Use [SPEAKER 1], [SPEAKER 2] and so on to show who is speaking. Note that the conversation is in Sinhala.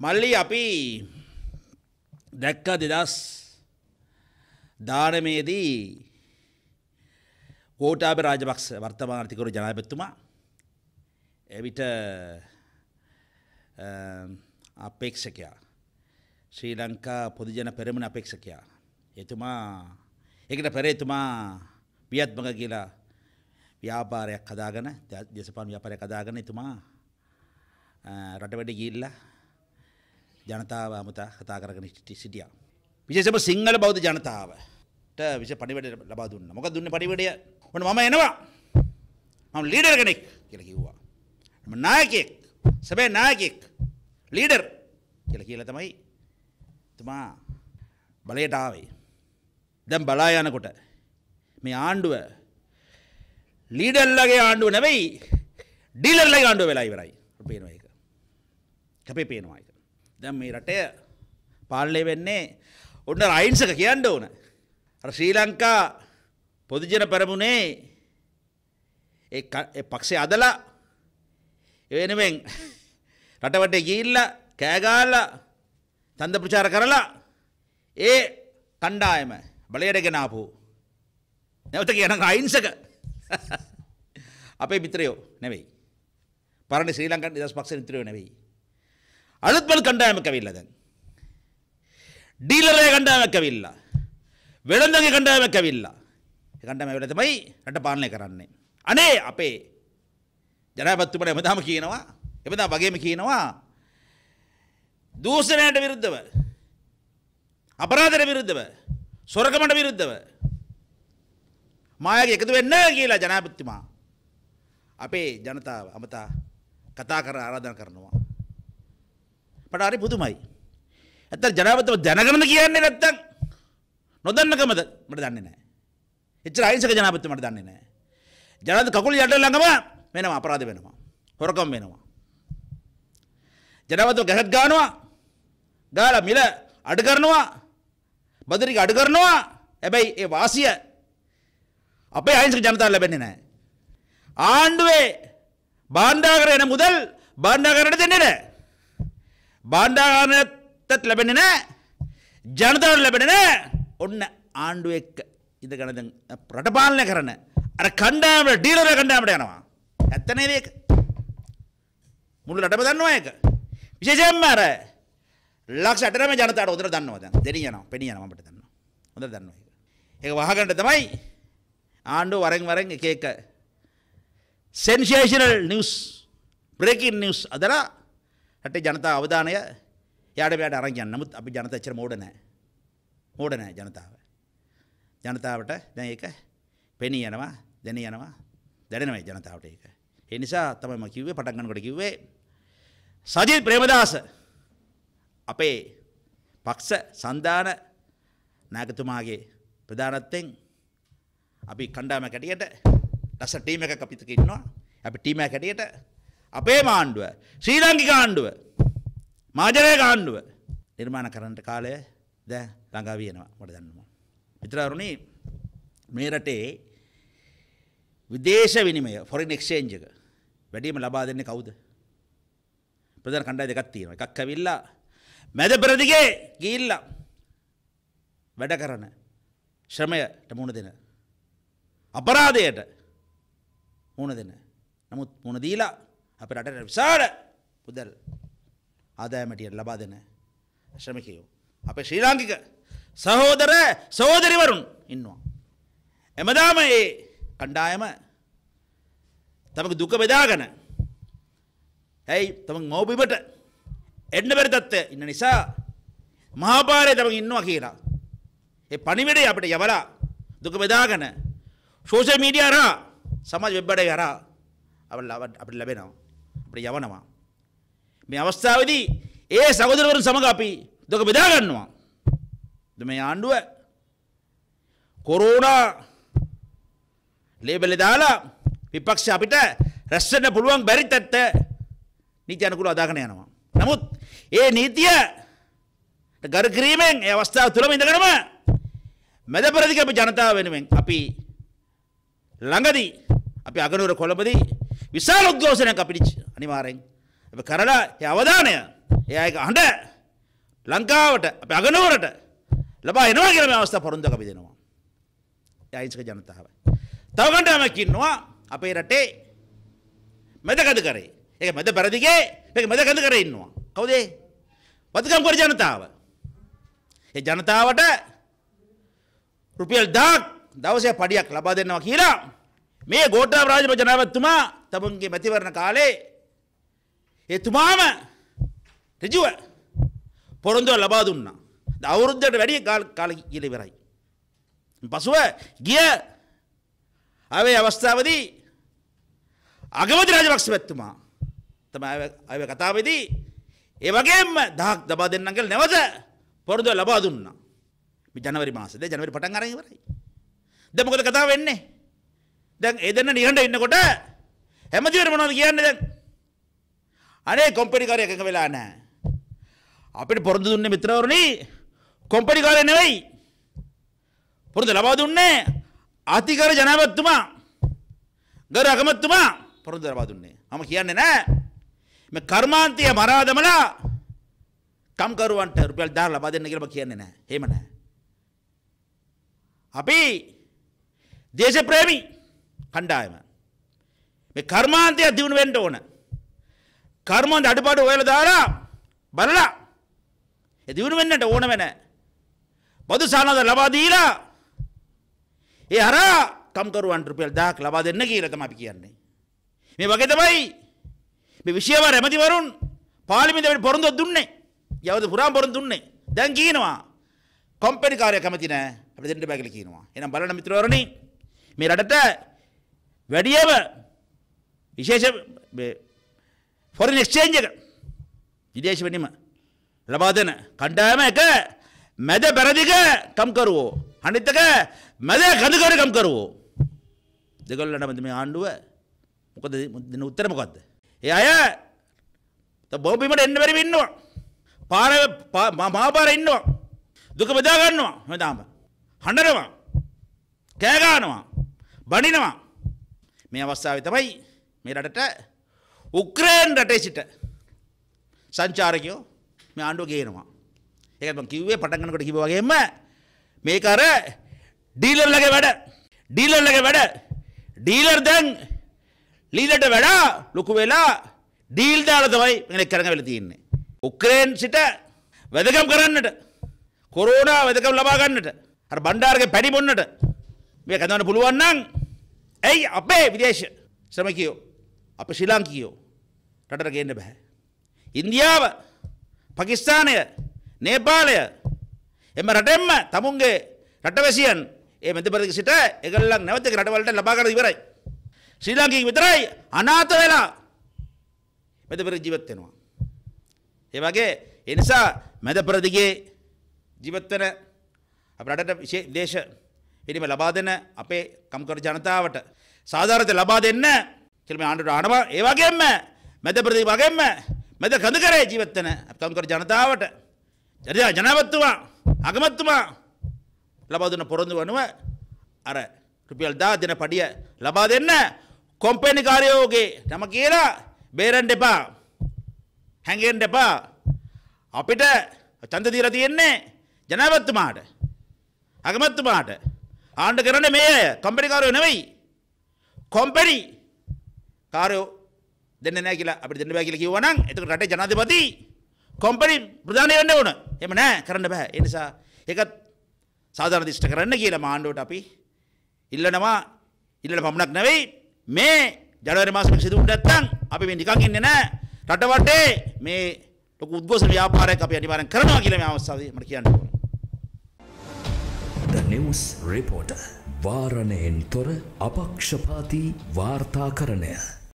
[SPEAKER 1] මල්ලි අපි දැක්ක දෙදස් දානමේදී ඕෝටාබ රාජපක්ෂ වර්තමානතිකරු ජනාපත්තුමා එවිට අපේක්ෂකයා ශ්‍රී ලංකා පොදුජන පෙරමණ අපේක්ෂකයා. එතුමා එකට පෙරේතුමා පියත්මක කියලා ව්‍යාපාරයක් කදාගෙන දෙසපාන් ව්‍යාපාරය කදාගෙන එතුමා රටවැඩ ගිල්ලා ජනතාව අමතා කතා කරගෙන සිටියා. විශේෂම සිංහල බෞද්ධ ජනතාවට විශ පඩිවැඩ ලබා දුන්න මොක දුන්න පඩිවඩය ඔන්න මම එනවා මම ලීඩර් කෙනෙක් කියලා කිව්වා. මම නායකයෙක් සැබෑ නායකයෙක් ලීඩර් කියලා කියලා තමයි තුමා බලයට ආවේ. දැන් බලා යනකොට මේ ආණ්ඩුව ලීඩර්ලගේ ආණ්ඩුව නෙවෙයි ඩීලර්ලගේ ආණ්ඩුව වෙලා ඉවරයි. පේනවා ඒක. කපේ පේනවා ඒක. දැම් මේ රටය පාලනය වෙන්නේ ඔන්න රයින්සක කියන්න ඕන. ශ්‍රී ලංකා පොදුජන පැරමුණේ පක්ෂේ අදලා එවෙනුවෙන් රටවට ගිල්ල කෑගාල්ල තන්ද ප්‍රචාර කරලා ඒ කණ්ඩායම බලයට ගෙනාපු. නැවත කියන අයින්සක අපේ මිත්‍රයෝ නැවෙයි. පරණ ශ්‍රී ලංකන් නිදස් පක්ෂ මිත්‍රයෝ නැවෙයි. අලුත් බල කණ්ඩායමක් ඇවිල්ලා දැන්. ඩීලරේ කණ්ඩායමක් ඇවිල්ලා. වෙළඳගේ කණ්ඩායමක් ඇවිල්ලා. ඒ කණ්ඩායම ඇවිල්ලා තමයි රට පාලනය කරන්නේ. අනේ අපේ ජනාධිපතිතුමා එමෙදාම කියනවා එමෙදා වගේම කියනවා දූෂණයට විරුද්ධව අපරාධයට විරුද්ධව සොරකමට විරුද්ධව මායාගේ එකතු වෙන්න කියලා ජනාධිපතිතුමා අපේ ජනතාව අමතා කතා කර ආරාධනා කරනවා අපට හරි පුදුමයි. ඇත්තට ජනාධිපතිව දැනගෙනද කියන්නේ නැත්තම් නොදන්නකමද මට දන්නේ නැහැ. එච්චර අහිංසක ජනාධිපති මට දන්නේ නැහැ. ජනාධිපති කකුල යට ළඟම වෙනවා අපරාධ වෙනවා. හොරකම් වෙනවා. ජනාධිපතිව ගැහත් ගන්නවා. ගාලා මිල අඩ කරනවා. බදරික අඩ කරනවා. හැබැයි ඒ වාසිය අපේ අහිංසක ජනතාවට ලැබෙන්නේ නැහැ. ආණ්ඩුවේ බාණ්ඩාගාරේ යන මුදල් බාණ්ඩාගාරයට දෙන්නේ නැහැ. බාණ්ඩාගාරනත්තත් ලැබෙන නෑ ජනතාවට ලැබෙන නෑ ඔන්න ආණ්ඩුව එක්ක ඉඳගනද ප්‍රටපාලනය කරන අර කණ්ඩාමට ඩීලර කණ්ඩාමට යනවා ඇත්තනේ ඒක මුළු රටම දන්නවා ඒක විශේෂයෙන්ම අර ලක්ෂ අටරම ජනතාවට හොඳට දන්නවා දැන් දෙනිය යනවා පෙනිය යනවා අපිට දන්නවා හොඳට දන්නවා ඒක ඒක වහගන්න තමයි ආණ්ඩුව වරෙන් වරෙන් එක එක සෙන්සේෂනල් නිවුස් බ්‍රේකින් නිවුස් අදලා රටේ ජනතා අවධානය යාට මෙයාට අරන් යන්න. නමුත් අපි ජනතාව එච්චර මෝඩ නැහැ. මෝඩ නැහැ ජනතාව. ජනතාවට දැන් ඒක පෙනී යනවා, දැනී යනවා, දැනෙනවා ජනතාවට ඒක. ඒ නිසා තමයි මම කිව්වේ පටන් ගන්නකොට කිව්වේ සජිත් ප්‍රේමදාස අපේ පක්ෂ සන්දාන නායකතුමාගේ ප්‍රධානත්වයෙන් අපි කණ්ඩායමක් ඇටියට රස ටීම් එකක් අපිත් ඉන්නවා. අපි ටීම් එකක් ඇටියට අපේ මාණ්ඩුව ශ්‍රී ලංකි කාණ්ඩුව මාජරය කාණ්ඩුව නිර්මාණ කරන්නට කාලය දැ ළඟා වියනවා මට දන්නවා. විතරරුණි මේ රටේ විදේශ විනිමය ෆොරින් එක්ෂේන්ජ් එක වැඩීම ලබා දෙන්නේ කවුද? ප්‍රධාන කණ්ඩායම් දෙකක් තියෙනවා. එකක් ඇවිල්ලා මැද පෙරදිගේ ගිහිල්ලා වැඩ කරන ශ්‍රමයට මුණ දෙන අපරාධයට මුණ දෙන. නමුත් මුණ දීලා අප රටට විශාල පුදල් ආදායමටියට ලබා දෙන ශ්‍රමිකයෝ. අපේ ශ්‍රී ලාංකික සහෝදර සෝදරිවරුන් ඉන්නවා. එමදාම ඒ කණ්ඩායම තමක දුක බෙදාගන ඇයි තම මෝබිබට එන්න බැරිතත්ව ඉන්න නිසා මහාපාරය තම ඉන්නවා කියලා. ඒ පනිවිඩේ අපට යවලා දුක බෙදාගන ශෝෂ මීඩිය අරා සමාජ වෙබ්බඩ යරා අප ලබ අපට ලැබෙනවා. අපිට යවනවා. මේ අවස්ථාවේදී ඒ සහෝදරවරුන් සමග අපි දුක බෙදා ගන්නවා. මේ ආණ්ඩුව කොරෝනා ලේබල් දාලා විපක්ෂ අපිට රැස් වෙන්න පුළුවන් බැරි තත්ත නීති අනුකූල අදාගෙන යනවා. නමුත් ඒ නීතිය ගරු කිරීමෙන් ඒ අවස්ථාව තුලම ඉඳගෙනම මැද ප්‍රතිකප ජනතාව වෙනුවෙන් අපි ළඟදී අපි අගනුවර කොළඹදී විශාල උද්ඝෝෂණයක් අපිට අනිවාරෙන් එ කරලා අවධානය එයක අහට ලංකාවට අප අගනුවරට ලබා එනවා කියන අවස්ථා පොරුන්දක පිදෙනවා. යයිංසක ජනතාව. තවකටම කින්නවා අපේ රටේ මැදකද කරේ ඒ මැද පැරදිගේ ඒ මැදකඳ කර ඉන්නවා. කවදේ වතිකම් කර ජනතාව. ඒ ජනතාවට රුපියල් දාක් දවසය පඩියක් ලබා දෙන්නවා කියලා මේ ගෝටා රාජප ජනාවත්තුමා තබන්ගේ මැතිවරණ කාලේ එතුමාම රජුව පොරොන්දුව ලබා දුන්නා. අවුරුද්දට වැඩිය ගාල් කාල ඉලෙවරයි. පසුව ගිය අවේ අවස්ථාවදී අගමති රාජපක්ෂ පැත්තුමා තම අය කතාවදී ඒ වගේම දහක් දබා දෙන්නගල් නැවත පොරොන්දුව ලබා දුන්නා. ජනවරි මාසද ජනවරි පටන් අරන් ඉවරයි. දැන් මොකද කතාව වෙන්නේ? දැන් ඒ දෙන්න නිහඬ ඉන්නකොට හැමතිවර මොනවද කියන්නේ දැන්? అనే కొంపడిగారు ఏకంగా వెళ్ళానా అప్పుడు పొరుదున్న మిత్రవరుని కొంపడిగారనేవై పొరుదు లబాదున్నే అతిగారు జనాభత్తుమా గరు అగమత్తుమా పొరుదు లబాదున్నే ఆమె హియాన్నేనా మే కర్మాంతీయ మరాదమల కమ్ కరు అంటారు రూపాయలు దారుల బాధ నగిల మాకు హియాన్నేనా ఏమన్నా అపి దేశప్రేమి కండా ఆమె మే కర్మాంతీయ దేవుని వెంట ఉన్నా කර්මෝන්ද අඩුපාඩු ඔයලා දාලා බලලා ඒ දිනු වෙන්නට ඕන වෙන බොදු සානද ලබා දීලා ඒ හරහා කම්කරුවන්ට රුපියල් 1000ක් ලබා දෙන්න කියලා තමයි අපි කියන්නේ මේ වගේ තමයි මේ විශේෂව රැමතිවරුන් පාර්ලිමේන්තුවේ පොරොන්දු දුන්නේ යවද පුරාම පොරොන්දු දුන්නේ දැන් කියනවා කොම්පැනි කාර්ය කැමති නෑ අපිට දෙන්න බෑ කියලා කියනවා එහෙනම් බලන්න මිත්‍රවරුනි මේ රටට වැඩියම විශේෂ ෆොරන් එක්ස්චේන්ජ් එක විදේශ වෙනීම ලබා දෙන කණ්ඩායම එක මැද බැරදික කම්කරුවෝ අනිත් එක මැද කඳුකර කම්කරුවෝ දෙගොල්ලන්ට මද මේ ආණ්ඩුව මොකද දෙන උත්තර මොකද්ද ඒ අය බෝබිමට එන්න බැරිව ඉන්නවා පාර මාපාර ඉන්නවා දුක බෙදා ගන්නවා හැමදාම හඬනවා කෑ ගන්නවා බනිනවා මේ අවස්ථාවේ තමයි මේ රටට උක්‍රේන් රටේ සිට සංචාරකයෝ මේ ආණ්ඩුව ගේනවා. ඒකයි මම කිව්වේ පටන් ගන්නකොට කිව්වා වගේම මේක අර ඩීලර්ලගේ වැඩ. ඩීලර්ලගේ වැඩ. ඩීලර් දැන් ලීලට වැඩා ලොකු වෙලා ඩීල් දාලා තමයි මේක කරගෙන වෙලා තියෙන්නේ. උක්‍රේන් සිට වැදගම් කරන්නට කොරෝනා වැදකම් ලබා ගන්නට අර බණ්ඩාරගේ පැණි බොන්නට මේක හදන්න පුළුවන් නම් ඇයි අපේ විදේශ ශ්‍රමිකයෝ අප ශ්‍රී ලාංකීයෝ රටට ගේන්න බැහැ. ඉන්දියාව පකිස්ථානය නේපාලය එම රටෙන්ම තමුන්ගේ රටවැසියන් ඒ මැතිපරදි සිට එකල්ලක් නැවත රටවලට ලබා කර ඉවරයි. ශ්‍රී ලාංකීය විතරයි අනාථ වෙලා මැදපර ජීවත් වෙනවා. ඒ වගේ ඒ නිසා මැදපරදිගේ ජීවත් වෙන අපේ රටට විශේෂ දේශ පිළිම ලබා දෙන අපේ කම්කරු ජනතාවට සාධාරණ ලබා දෙන්න කෙළම ආණ්ඩුට ආනවා ඒ වගේම මැද ප්‍රදී වගේම මැද කඳ කරේ ජීවත්වන අපතම්කර ජනතාවට ජනතා ජනපත්තුමා අගමත්තුමා ලබා දුන්න පොරොන්දු වනුව අර රුපියල් 10 දෙන පඩිය ලබා දෙන්න කොම්පැනි කාර්යෝගේ නම කියලා බේරෙන්න එපා හැංගෙන්න එපා අපිට ඡන්ද දීලා තියෙන්නේ ජනපත්තුමාට අගමත්තුමාට ආණ්ඩු කරන්නේ මේ අය කොම්පැනි කාර්යෝ නෙවෙයි කොම්පැනි කාරයෝ දෙන්න නෑ කියලා අපිට දෙන්න බෑ කියලා කිව්වනම් එතකොට රටේ ජනාධිපති කොම්පැනි ප්‍රධානය වෙන්න ඕන. එහෙම නෑ කරන්න බෑ. ඒ නිසා ඒකත් සාධාරණ දිෂ්ට කරන්න කියලා මාණ්ඩුවට අපි ඉල්ලනවා. ඉල්ලන පමණක් නෙවෙයි මේ ජනවාරි මාසෙක සිදු වුණ නැත්නම් අපි මේ නිකන් ඉන්නේ නෑ. රට වටේ මේ ලොකු උද්ඝෝෂණ ව්‍යාපාරයක් අපි අනිවාර්යෙන් කරනවා කියලා මේ අවස්ථාවේ මට කියන්න ඕන. The News Reporter වාරණයෙන් තොර අපක්ෂපාති වාර්තාකරණය